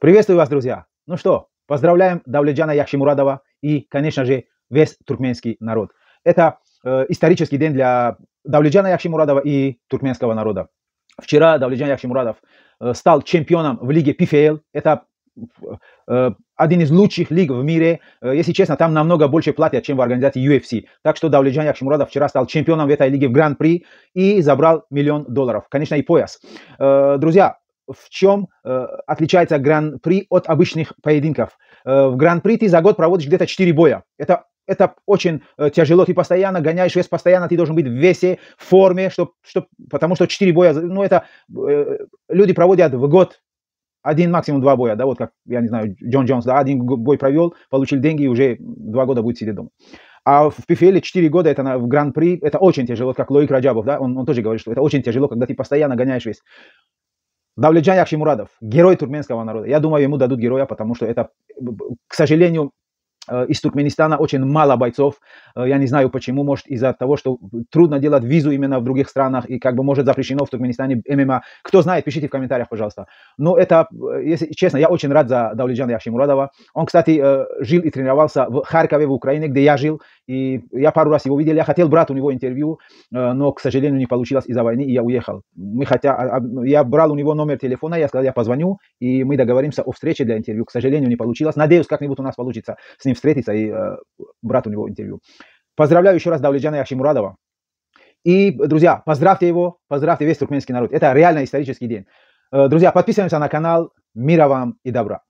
Приветствую вас, друзья! Ну что, поздравляем Давлетжана Яхшимурадова и, конечно же, весь туркменский народ. Это э, исторический день для Давлетжана Яхшимурадова и туркменского народа. Вчера Давлетжан Яхшимурадов э, стал чемпионом в лиге PFL. Это э, один из лучших лиг в мире. Э, если честно, там намного больше платят, чем в организации UFC. Так что Давлетжан Яхшимурадов вчера стал чемпионом в этой лиге в Гран-при и забрал миллион долларов. Конечно, и пояс. Э, друзья, в чем э, отличается гран-при от обычных поединков. Э, в гран-при ты за год проводишь где-то 4 боя. Это это очень э, тяжело, ты постоянно гоняешь вес, постоянно ты должен быть в весе, в форме, чтоб, чтоб, потому что 4 боя, ну это э, люди проводят в год один, максимум два боя, да, вот как, я не знаю, Джон Джонс, да, один бой провел, получил деньги и уже два года будет сидеть дома. А в PFL 4 года это на, в Гран-при, это очень тяжело, как Лоик Раджабов, да, он, он тоже говорит, что это очень тяжело, когда ты постоянно гоняешь весь. Давлетжан Яхшимурадов, герой туркменского народа. Я думаю, ему дадут героя, потому что это, к сожалению, э, из Туркменистана очень мало бойцов. Э, я не знаю почему, может из-за того, что трудно делать визу именно в других странах и как бы может запрещено в Туркменистане ММА. Кто знает, пишите в комментариях, пожалуйста. Но это, э, если честно, я очень рад за Давлиджана Яшимурадова. Он, кстати, жил и тренировался в Харькове, в Украине, где я жил. И я пару раз его видел, я хотел брать у него интервью, э, но, к сожалению, не получилось из-за войны, и я уехал. Мы хотя, а, а, ну, я брал у него номер телефона, я сказал, я позвоню, и мы договоримся о встрече для интервью. К сожалению, не получилось. Надеюсь, как-нибудь у нас получится с ним встретиться и э, брать у него интервью. Поздравляю еще раз Давледжана Яшимурадова. И, друзья, поздравьте его, поздравьте весь туркменский народ. Это реально исторический день. Э, друзья, подписываемся на канал. Мира вам и добра.